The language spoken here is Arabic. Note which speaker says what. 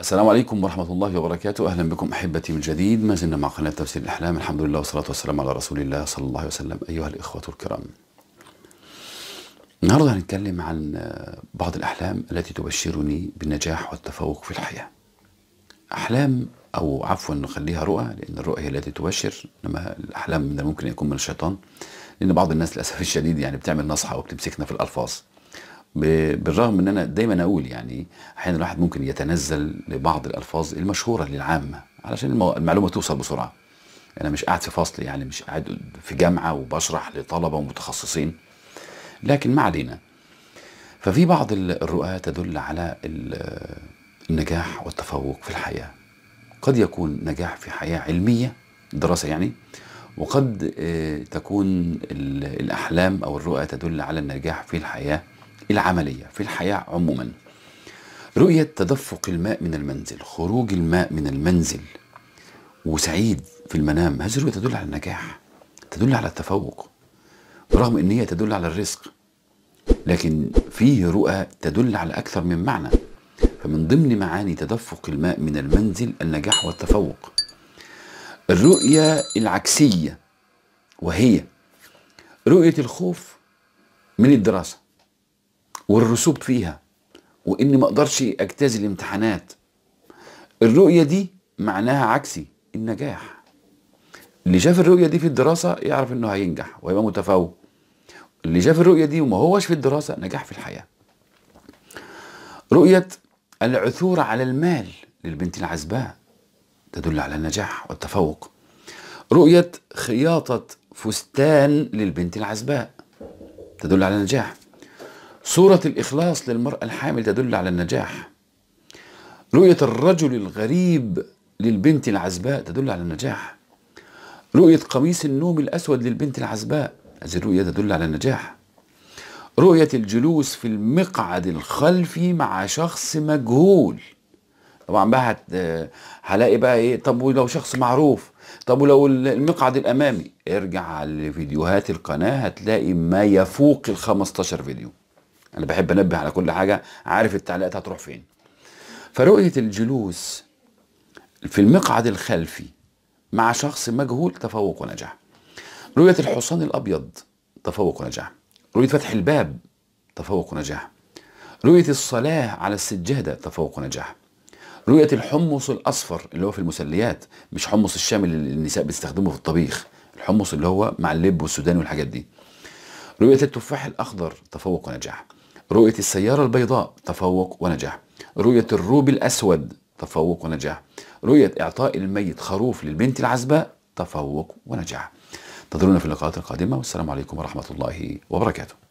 Speaker 1: السلام عليكم ورحمة الله وبركاته أهلا بكم أحبتي من جديد ما زلنا مع قناة تفسير الأحلام الحمد لله والصلاة والسلام على رسول الله صلى الله عليه وسلم أيها الإخوة الكرام النهاردة هنتكلم عن بعض الأحلام التي تبشرني بالنجاح والتفوق في الحياة أحلام أو عفوا نخليها رؤى لأن الرؤى هي التي تبشر إنما الأحلام من الممكن أن يكون من الشيطان لأن بعض الناس للأسف الشديد يعني بتعمل نصحة وبتمسكنا في الألفاظ بالرغم ان انا دايما اقول يعني احيانا الواحد ممكن يتنزل لبعض الالفاظ المشهوره للعامه علشان المعلومه توصل بسرعه انا مش قاعد في فصل يعني مش قاعد في جامعه وبشرح لطلبه ومتخصصين لكن ما علينا ففي بعض الرؤى تدل على النجاح والتفوق في الحياه قد يكون نجاح في حياه علميه دراسه يعني وقد آه، تكون الاحلام او الرؤى تدل على النجاح في الحياه العملية في الحياة عموما رؤية تدفق الماء من المنزل خروج الماء من المنزل وسعيد في المنام هذه الرؤية تدل على النجاح تدل على التفوق رغم ان هي تدل على الرزق لكن فيه رؤى تدل على اكثر من معنى فمن ضمن معاني تدفق الماء من المنزل النجاح والتفوق الرؤية العكسية وهي رؤية الخوف من الدراسة والرسوب فيها واني ما اقدرش اجتاز الامتحانات الرؤيه دي معناها عكسي النجاح اللي شاف الرؤيه دي في الدراسه يعرف انه هينجح وهيبقى متفوق اللي شاف الرؤيه دي وما هوش في الدراسه نجاح في الحياه رؤيه العثور على المال للبنت العزباء تدل على النجاح والتفوق رؤيه خياطه فستان للبنت العزباء تدل على النجاح صورة الإخلاص للمرأة الحامل تدل على النجاح رؤية الرجل الغريب للبنت العزباء تدل على النجاح رؤية قميص النوم الأسود للبنت العزباء هذه الرؤية تدل على النجاح رؤية الجلوس في المقعد الخلفي مع شخص مجهول طبعا بقى هلاقي بقى ايه طب ولو شخص معروف طب ولو المقعد الامامي ارجع على فيديوهات القناه هتلاقي ما يفوق ال 15 فيديو انا بحب انبه على كل حاجه عارف التعليقات هتروح فين فرؤيه الجلوس في المقعد الخلفي مع شخص مجهول تفوق ونجاح رؤيه الحصان الابيض تفوق ونجاح رؤيه فتح الباب تفوق ونجاح رؤيه الصلاه على السجاده تفوق ونجاح رؤية الحمص الأصفر اللي هو في المسليات مش حمص الشام اللي النساء بتستخدمه في الطبيخ الحمص اللي هو مع اللب والسودان والحاجات دي رؤية التفاح الأخضر تفوق ونجاح رؤية السيارة البيضاء تفوق ونجاح رؤية الروب الأسود تفوق ونجاح رؤية إعطاء الميت خروف للبنت العزباء تفوق ونجاح انتظرونا في اللقاءات القادمة والسلام عليكم ورحمة الله وبركاته